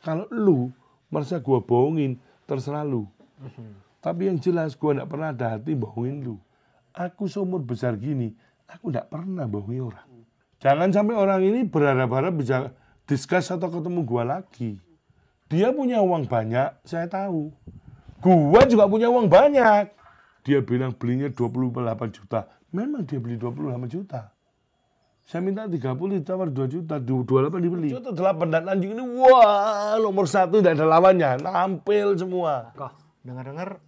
Kalau lu merasa gue bohongin, terserah lu. Tapi yang jelas gue gak pernah ada hati bohongin lu. Aku seumur besar gini, aku gak pernah bohongi orang. Jangan sampai orang ini berharap-harap bisa discuss atau ketemu gue lagi. Dia punya uang banyak, saya tahu. Gue juga punya uang banyak. Dia bilang belinya 28 juta. Memang dia beli 28 juta saya minta 30 ditawar dua juta, dua delapan dibeli. itu delapan 8 dan anjing ini wah nomor satu dan ada lawannya, nampil semua. Kok dengar-dengar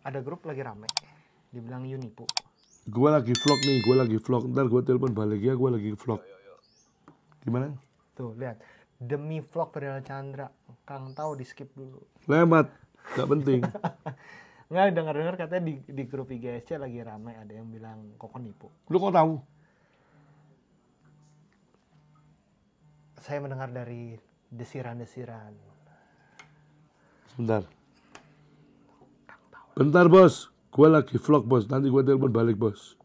ada grup lagi rame, dibilang Unipo. Gue lagi vlog nih, gue lagi vlog. Ntar gue telepon balik ya, gue lagi vlog. Gimana? Tuh lihat, demi vlog Perdana Chandra, Kang tahu di skip dulu. Lemat, gak penting. Nggak dengar-dengar katanya di, di grup IGSC lagi rame ada yang bilang kok nipu. Lu kok tahu? saya mendengar dari desiran-desiran. Sebentar. Bentar bos, gue lagi vlog bos, nanti gue telepon balik bos.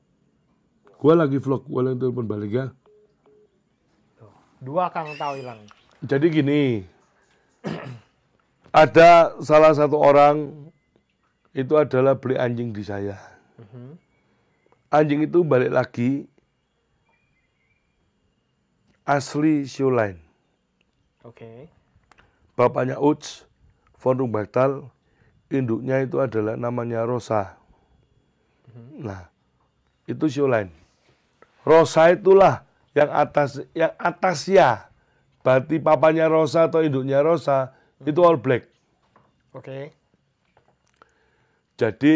Gue lagi vlog, gue lagi telepon balik ya. Dua Kang tahu hilang. Jadi gini, ada salah satu orang itu adalah beli anjing di saya. Mhm. Anjing itu balik lagi Asli Siulain. Oke. Okay. Bapaknya Uts, Fondung Baktal, induknya itu adalah namanya Rosa. Mm-hmm. Nah, itu Siulain. Rosa itulah yang atas yang atas ya. Berarti papanya Rosa atau induknya Rosa mm-hmm. itu All Black. Oke. Okay. Jadi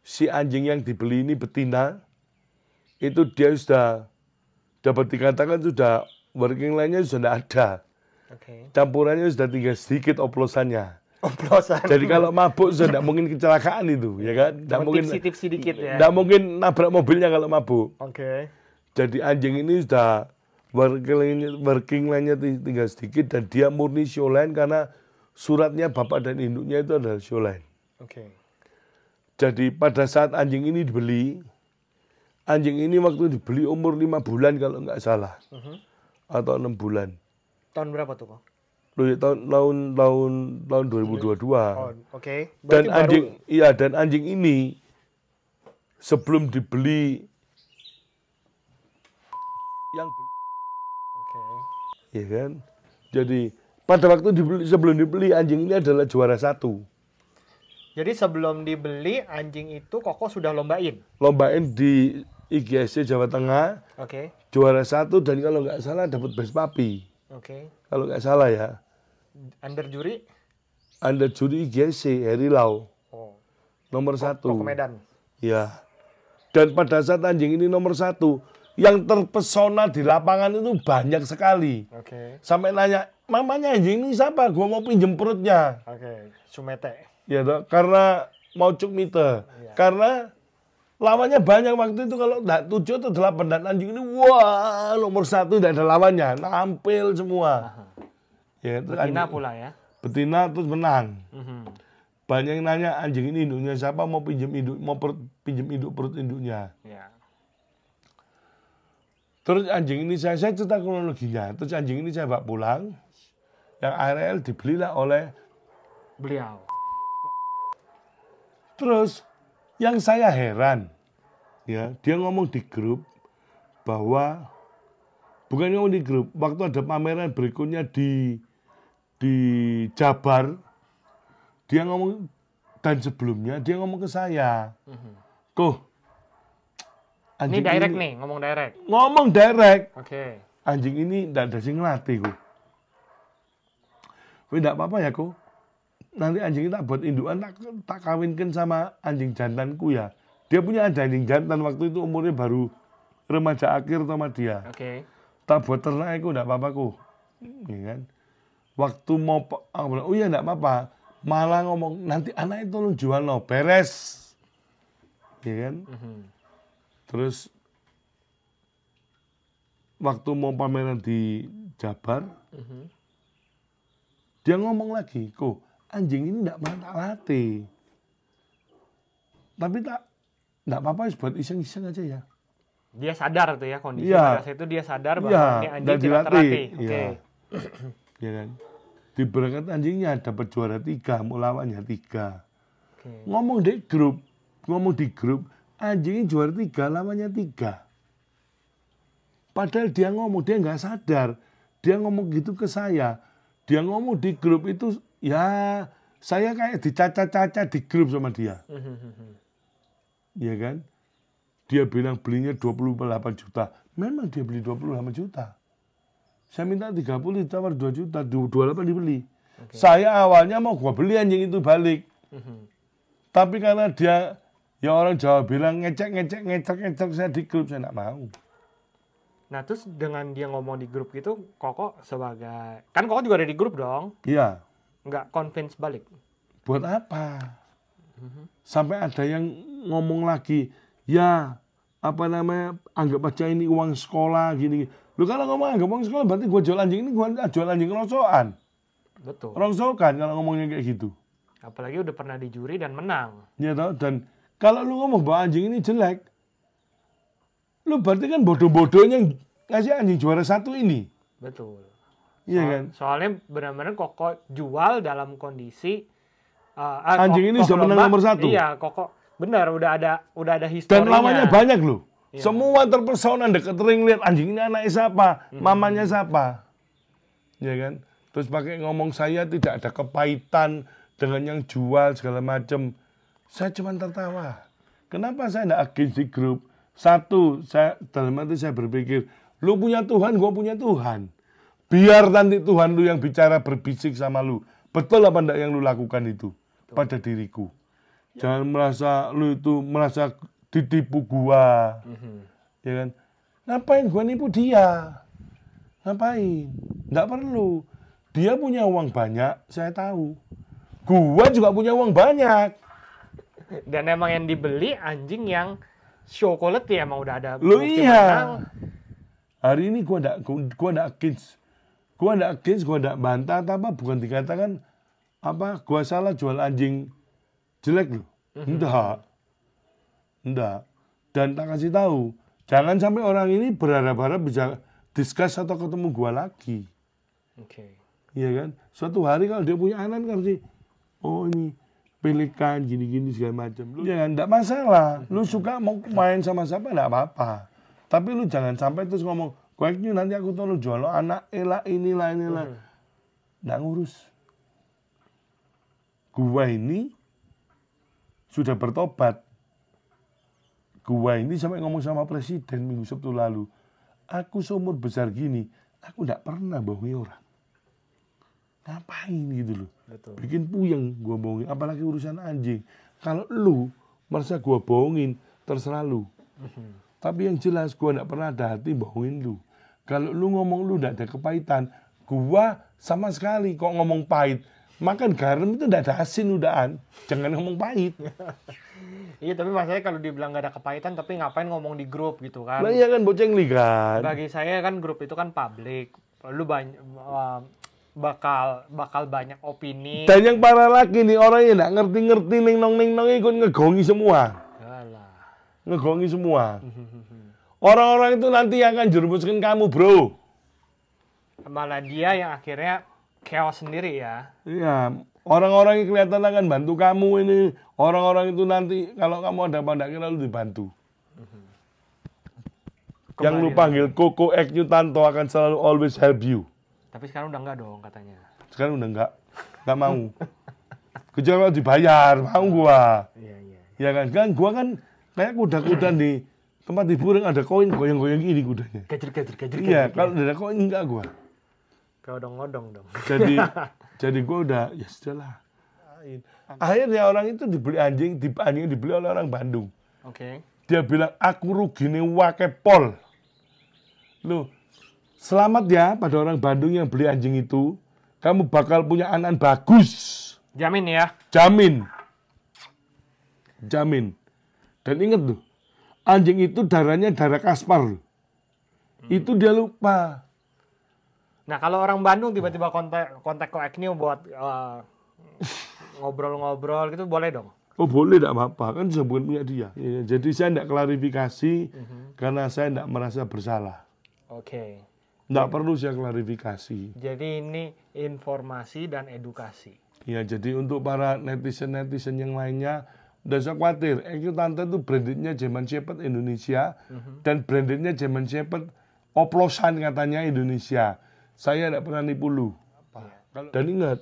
si anjing yang dibeli ini betina itu dia sudah dapat dikatakan sudah working line-nya sudah ada. Okay. Campurannya sudah tinggal sedikit oplosannya. Oplosan. Jadi kalau mabuk sudah tidak mungkin kecelakaan itu, ya kan? Tidak mungkin. Tips sedikit ya. Tidak mungkin nabrak mobilnya kalau mabuk. Oke. Okay. Jadi anjing ini sudah working line-nya working line tinggal sedikit dan dia murni show line karena suratnya bapak dan induknya itu adalah show line. Oke. Okay. Jadi pada saat anjing ini dibeli, anjing ini waktu dibeli umur lima bulan kalau nggak salah. Uh mhm. -huh atau enam bulan. Tahun berapa tuh kok? Ya, tahun tahun tahun tahun 2022. Oh, oke. Okay. oke dan anjing iya dan anjing ini sebelum dibeli yang Oke. Okay. Iya kan? Jadi pada waktu dibeli sebelum dibeli anjing ini adalah juara satu. Jadi sebelum dibeli anjing itu kokoh sudah lombain. Lombain di IGSC Jawa Tengah. Oke. Okay. Juara satu dan kalau nggak salah dapat best papi. Oke. Okay. Kalau nggak salah ya. Under juri? Under juri IGSC Heri Lau. Oh. Nomor satu. Kok Medan. Ya. Dan pada saat anjing ini nomor satu, yang terpesona di lapangan itu banyak sekali. Oke. Okay. Sampai nanya, mamanya anjing ini siapa? Gua mau pinjem perutnya. Oke, okay. Sumete. Ya karena mau cuk mite. Yeah. Karena lawannya banyak waktu itu kalau enggak tujuh atau 8 dan anjing ini wah nomor satu tidak ada lawannya nampil semua ya betina anjing, pula ya betina terus menang uh mhm. -huh. banyak yang nanya anjing ini induknya siapa mau pinjam induk mau perut, pinjam induk perut induknya ya. terus anjing ini saya saya cerita kronologinya terus anjing ini saya bawa pulang yang ARL dibelilah oleh beliau terus yang saya heran ya dia ngomong di grup bahwa bukan ngomong di grup waktu ada pameran berikutnya di di Jabar dia ngomong dan sebelumnya dia ngomong ke saya kok mhm. anjing ini direct ini, nih ngomong direct ngomong direct oke okay. anjing ini tidak ada sing ngelatih kok tidak apa-apa ya kok nanti anjing tak buat induan tak, tak kawinkan sama anjing jantanku ya dia punya anjing jantan waktu itu umurnya baru remaja akhir sama dia. Oke. Okay. Tak buat ternak aku enggak apa-apa ku. Ya kan? Waktu mau aku bilang, "Oh iya enggak apa-apa." Malah ngomong, "Nanti anak itu lu jual no, beres." Ya kan? Mm -hmm. Terus waktu mau pameran di Jabar, mm -hmm. dia ngomong lagi, "Kok anjing ini enggak mantap latih." tapi tak nggak apa-apa buat iseng-iseng aja ya dia sadar tuh ya kondisi ya. pada saat itu dia sadar bahwa ya, ini anjing tidak terlatih. Oke. Okay. Ya. Iya kan. Di berangkat anjingnya dapat juara tiga, lawannya tiga. Okay. Ngomong di grup, ngomong di grup, anjingnya juara tiga, lawannya tiga. Padahal dia ngomong, dia nggak sadar. Dia ngomong gitu ke saya. Dia ngomong di grup itu, ya saya kayak dicaca-caca di grup sama dia. Hmm, hmm, hmm, ya kan? Dia bilang belinya 28 juta. Memang dia beli 28 juta. Saya minta 30 ditawar 2 juta, 28 dibeli. Okay. Saya awalnya mau gua beli anjing itu balik. Mhm. Tapi karena dia ya orang Jawa bilang ngecek ngecek ngecek ngecek saya di grup saya nggak mau. Nah terus dengan dia ngomong di grup gitu, Koko sebagai kan Koko juga ada di grup dong? Iya. Nggak convince balik. Buat apa? Sampai ada yang ngomong lagi, ya apa namanya anggap aja ini uang sekolah gini. Lu kalau ngomong anggap uang sekolah berarti gue jual anjing ini gue jual anjing rongsokan. Betul. Rongsokan kalau ngomongnya kayak gitu. Apalagi udah pernah di juri dan menang. Iya tau dan kalau lu ngomong bahwa anjing ini jelek, lu berarti kan bodoh-bodohnya ngasih anjing juara satu ini. Betul. Iya so, kan? Soalnya benar-benar kok jual dalam kondisi Uh, anjing ini sudah menang nomor satu. Iya, kokok benar udah ada udah ada historinya. Dan lamanya banyak loh. Iya. Semua terpesona deket ring lihat anjing ini anaknya siapa, hmm. mamanya siapa. Ya kan? Terus pakai ngomong saya tidak ada kepahitan dengan yang jual segala macam. Saya cuma tertawa. Kenapa saya tidak agensi grup? Satu, saya dalam hati saya berpikir, lu punya Tuhan, gua punya Tuhan. Biar nanti Tuhan lu yang bicara berbisik sama lu. Betul apa enggak yang lu lakukan itu? pada diriku. Ya. Jangan merasa lu itu merasa ditipu gua. Mm-hmm. Ya kan? Ngapain gua nipu dia? Ngapain? Nggak perlu. Dia punya uang banyak, saya tahu. Gua juga punya uang banyak. Dan emang yang dibeli anjing yang chocolate ya, emang udah ada. Lu iya. Hari ini gua ndak gua enggak kids. Gua ndak kids, gua ndak bantah apa bukan dikatakan apa gua salah jual anjing jelek loh mhm. enggak enggak dan tak kasih tahu jangan sampai orang ini berharap-harap bisa discuss atau ketemu gua lagi oke okay. iya kan suatu hari kalau dia punya anak kan sih oh ini pelikan gini-gini segala macam lu jangan iya, enggak masalah lu mhm. suka mau main sama siapa enggak apa-apa tapi lu jangan sampai terus ngomong kueknya nanti aku tolong jual lo anak elah inilah inilah enggak mhm. ngurus gua ini sudah bertobat. Gua ini sampai ngomong sama presiden minggu Sabtu lalu, aku seumur besar gini, aku tidak pernah bohongi orang. Ngapain gitu loh. Betul. Bikin puyeng gua bohongin, apalagi urusan anjing. Kalau lu merasa gua bohongin, terserah lu. Mhm. Tapi yang jelas gua tidak pernah ada hati bohongin lu. Kalau lu ngomong lu tidak ada kepahitan, gua sama sekali kok ngomong pahit makan garam itu tidak ada asin udahan jangan ngomong pahit iya tapi maksudnya kalau dibilang gak ada kepahitan tapi ngapain ngomong di grup gitu kan nah iya kan boceng kan bagi saya kan grup itu kan publik lu banyak bakal bakal banyak opini dan yang parah lagi nih orangnya nggak ngerti-ngerti neng nong neng nong ikut ngegongi semua Yalah. ngegongi semua orang-orang itu nanti yang akan jerumuskan kamu bro malah dia yang akhirnya chaos sendiri ya. Iya, orang-orang yang kelihatan akan bantu kamu ini, orang-orang itu nanti kalau kamu ada pandangnya lalu dibantu. Kembali yang lu panggil lagi. Koko Tanto akan selalu always help you. Tapi sekarang udah enggak dong katanya. Sekarang udah enggak. Enggak mau. Kecuali dibayar, mau gua. Iya, iya, iya. Iya kan? Kan gua kan kayak kuda-kuda di tempat hiburan ada koin goyang-goyang ini kudanya. Kecil-kecil kecil. Iya, kalau ada koin enggak gua. Keodong-odong dong. Jadi jadi gue udah ya sudahlah. Akhirnya orang itu dibeli anjing, di anjing dibeli oleh orang Bandung. Oke. Okay. Dia bilang aku rugi nih wake pol. Lu selamat ya pada orang Bandung yang beli anjing itu. Kamu bakal punya anak bagus. Jamin ya. Jamin. Jamin. Dan inget tuh, anjing itu darahnya darah Kaspar. Hmm. Itu dia lupa Nah kalau orang Bandung tiba-tiba kontak kontak ke Agnew buat ngobrol eh, ngobrol-ngobrol gitu boleh dong? Oh boleh, tidak apa-apa. Kan bukan punya dia. Ya, jadi saya tidak klarifikasi uh mhm. -huh. karena saya tidak merasa bersalah. Oke. Okay. Tidak perlu saya klarifikasi. Jadi ini informasi dan edukasi. Ya, jadi untuk para netizen-netizen yang lainnya, udah saya khawatir. EQ Tante itu brandednya Jerman Shepherd Indonesia, uh mhm. -huh. dan brandednya Jerman Shepherd oplosan katanya Indonesia. Saya tidak pernah nipu lu. Dan ingat,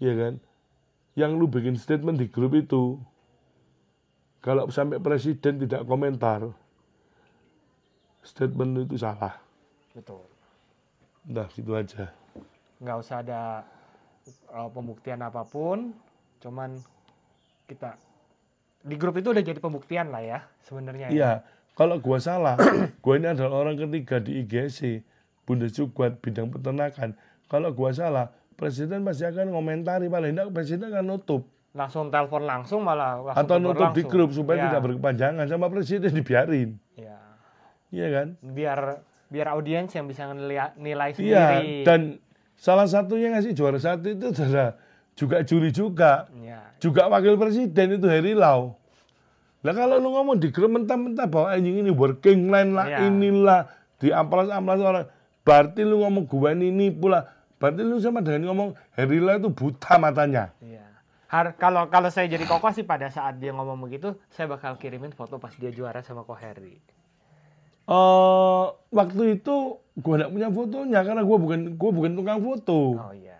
ya kan, yang lu bikin statement di grup itu, kalau sampai presiden tidak komentar, statement itu salah. Betul. Nah, gitu aja. Nggak usah ada uh, pembuktian apapun, cuman kita di grup itu udah jadi pembuktian lah ya sebenarnya. Ya. Iya, ya. kalau gua salah, gua ini adalah orang ketiga di IGC Bunda Sugwat bidang peternakan. Kalau gua salah, presiden pasti akan komentari paling tidak presiden akan nutup langsung telepon langsung malah langsung atau nutup langsung. di grup supaya ya. tidak berkepanjangan sama presiden dibiarin ya. iya kan biar biar audiens yang bisa ngeliat nilai iya, sendiri iya. dan salah satunya ngasih juara satu itu adalah juga juri juga ya. juga wakil presiden itu Heri Lau Nah kalau lu ngomong di grup mentah-mentah bahwa ini working line lah ya. inilah di amplas-amplas orang berarti lu ngomong gua ini pula berarti lu sama dengan ngomong Herila itu buta matanya iya. Har kalau kalau saya jadi kokoh sih pada saat dia ngomong begitu saya bakal kirimin foto pas dia juara sama Eh uh, waktu itu gua enggak punya fotonya karena gua bukan gua bukan tukang foto. Oh iya.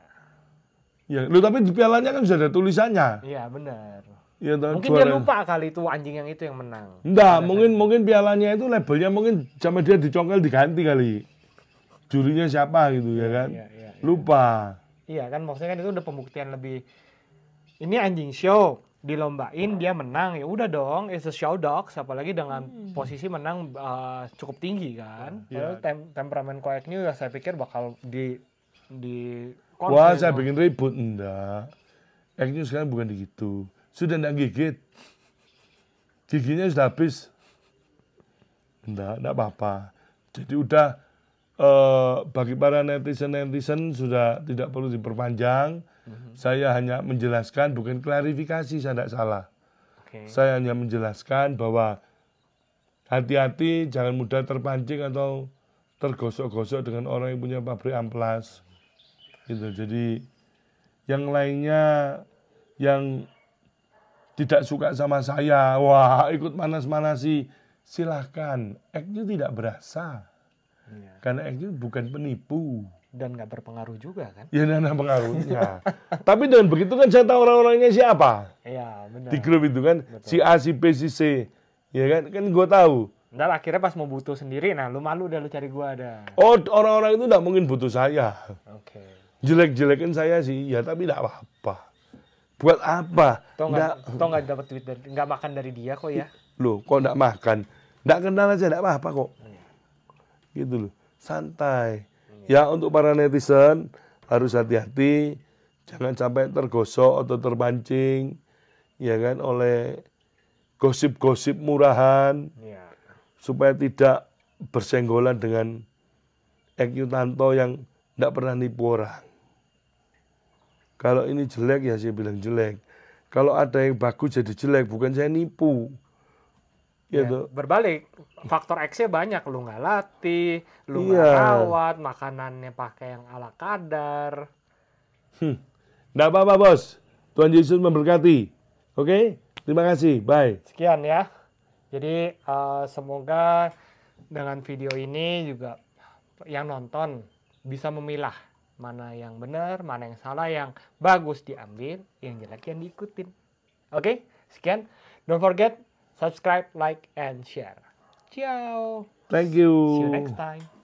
Ya, lu tapi di pialanya kan sudah ada tulisannya. Iya benar. Ya, mungkin juara. dia lupa kali itu anjing yang itu yang menang. Enggak, mungkin mungkin pialanya itu labelnya mungkin sama dia dicongkel diganti kali jurinya siapa gitu ya, iya, kan iya, iya, lupa iya kan maksudnya kan itu udah pembuktian lebih ini anjing show dilombain dia menang ya udah dong it's a show dogs apalagi dengan hmm. posisi menang uh, cukup tinggi kan yeah. tem temperamen koyak ini udah saya pikir bakal di di wah saya bikin ribut enggak eknya sekarang bukan begitu sudah enggak gigit giginya sudah habis enggak enggak apa-apa jadi udah uh, bagi para netizen-netizen sudah tidak perlu diperpanjang. Mm-hmm. Saya hanya menjelaskan, bukan klarifikasi, saya tidak salah. Okay. Saya hanya menjelaskan bahwa hati-hati, jangan mudah terpancing atau tergosok-gosok dengan orang yang punya pabrik amplas. Gitu. Jadi yang lainnya yang tidak suka sama saya, wah ikut manas-manasi, silahkan. Eknya tidak berasa. Ya. Karena itu bukan penipu. Dan nggak berpengaruh juga kan? Ya, nggak pengaruhnya. Tapi dengan begitu kan saya tahu orang-orangnya siapa. Iya, benar. Di grup itu kan, Betul. si A, si B, si C. Ya kan, kan gue tahu. Ntar akhirnya pas mau butuh sendiri, nah lu malu udah lu cari gue ada. Oh, orang-orang itu nggak mungkin butuh saya. Oke. Okay. Jelek-jelekin saya sih, ya tapi nggak apa-apa. Buat apa? Tau nggak dapat duit dari nggak makan dari dia kok ya? Loh, kok nggak makan? Nggak kenal aja nggak apa-apa kok. Iya gitu loh santai ya untuk para netizen harus hati-hati jangan sampai tergosok atau terpancing ya kan oleh gosip-gosip murahan ya. supaya tidak bersenggolan dengan EQ Tanto yang tidak pernah nipu orang. Kalau ini jelek ya saya bilang jelek. Kalau ada yang bagus jadi jelek, bukan saya nipu gitu. Ya, berbalik faktor X-nya banyak lu nggak latih, lu nggak iya. rawat, makanannya pakai yang ala kadar. Hmm. apa-apa bos, Tuhan Yesus memberkati. Oke, okay? terima kasih, bye. Sekian ya. Jadi uh, semoga dengan video ini juga yang nonton bisa memilah mana yang benar, mana yang salah, yang bagus diambil, yang jelek yang diikutin. Oke, okay? sekian. Don't forget subscribe, like, and share. Ciao. Thank you. See you next time.